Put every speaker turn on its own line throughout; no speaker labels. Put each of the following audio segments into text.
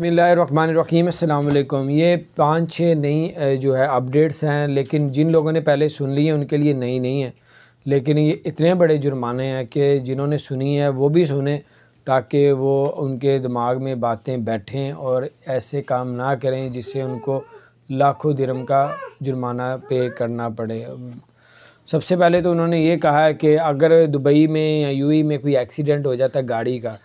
बसमीम ये पाँच छः नई जो है अपडेट्स हैं लेकिन जिन लोगों ने पहले सुन ली है उनके लिए नई नहीं है लेकिन ये इतने बड़े जुर्माने हैं कि जिन्होंने सुनी है वो भी सुने ताकि वो उनके दिमाग में बातें बैठें और ऐसे काम ना करें जिससे उनको लाखों दिरम का जुर्माना पे करना पड़े सबसे पहले तो उन्होंने ये कहा है कि अगर दुबई में या यू में कोई एक्सीडेंट हो जाता गाड़ी का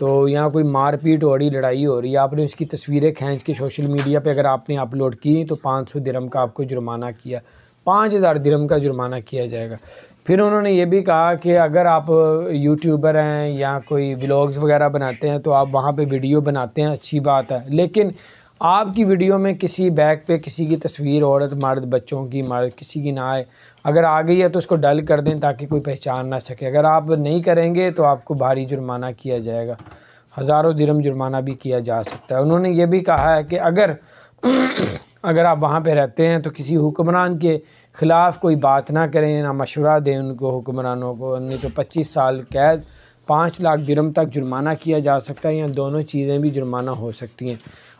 तो यहाँ कोई मारपीट हो रही लड़ाई हो रही आपने उसकी तस्वीरें खींच के सोशल मीडिया पे अगर आपने अपलोड की तो पाँच सौ दिरम का आपको जुर्माना किया पाँच हज़ार दिरम का जुर्माना किया जाएगा फिर उन्होंने ये भी कहा कि अगर आप यूट्यूबर हैं या कोई व्लॉग्स वगैरह बनाते हैं तो आप वहाँ पे वीडियो बनाते हैं अच्छी बात है लेकिन आपकी वीडियो में किसी बैग पे किसी की तस्वीर औरत मर्द बच्चों की मर्द किसी की ना आए अगर आ गई है तो उसको डल कर दें ताकि कोई पहचान ना सके अगर आप नहीं करेंगे तो आपको भारी जुर्माना किया जाएगा हज़ारों दिरम जुर्माना भी किया जा सकता है उन्होंने ये भी कहा है कि अगर अगर आप वहाँ पे रहते हैं तो किसी हुक्मरान के ख़िलाफ़ कोई बात ना करें ना मशवरा दें उनको हुक्मरानों को नहीं तो पच्चीस साल कैद पाँच लाख दिरम तक जुर्माना किया जा सकता है या दोनों चीज़ें भी जुर्माना हो सकती हैं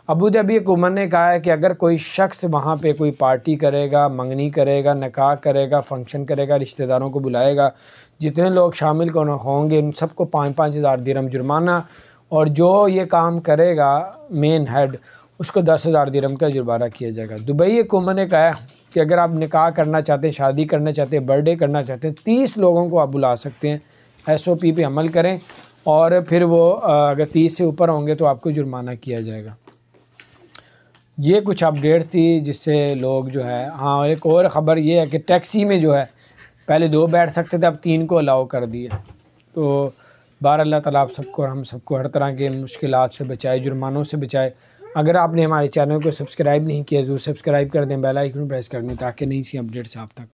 अबू धाबी हुकूमत ने कहा है कि अगर कोई शख्स वहाँ पे कोई पार्टी करेगा मंगनी करेगा निका करेगा फंक्शन करेगा रिश्तेदारों को बुलाएगा जितने लोग शामिल होंगे उन सबको पाँच पाँच हज़ार दिरम जुर्माना और जो ये काम करेगा मेन हेड उसको दस हज़ार दिरम का जुर्माना किया जाएगा दुबई हुकूमत ने कहा कि अगर आप निकाह करना चाहते हैं शादी करना चाहते हैं बर्थडे करना चाहते हैं तीस लोगों को आप बुला सकते हैं एस ओ पी पे अमल करें और फिर वो अगर तीस से ऊपर होंगे तो आपको जुर्माना किया जाएगा ये कुछ अपडेट थी जिससे लोग जो है हाँ और एक और ख़बर ये है कि टैक्सी में जो है पहले दो बैठ सकते थे अब तीन को अलाउ कर दिया तो बार अल्लाह ताला आप सबको और हम सबको हर तरह के मुश्किल से बचाए जुर्मानों से बचाए अगर आपने हमारे चैनल को सब्सक्राइब नहीं किया ज़रूर तो सब्सक्राइब कर दें बेल आइकन प्रेस कर दें ताकि नई सी अपडेट्स आप तक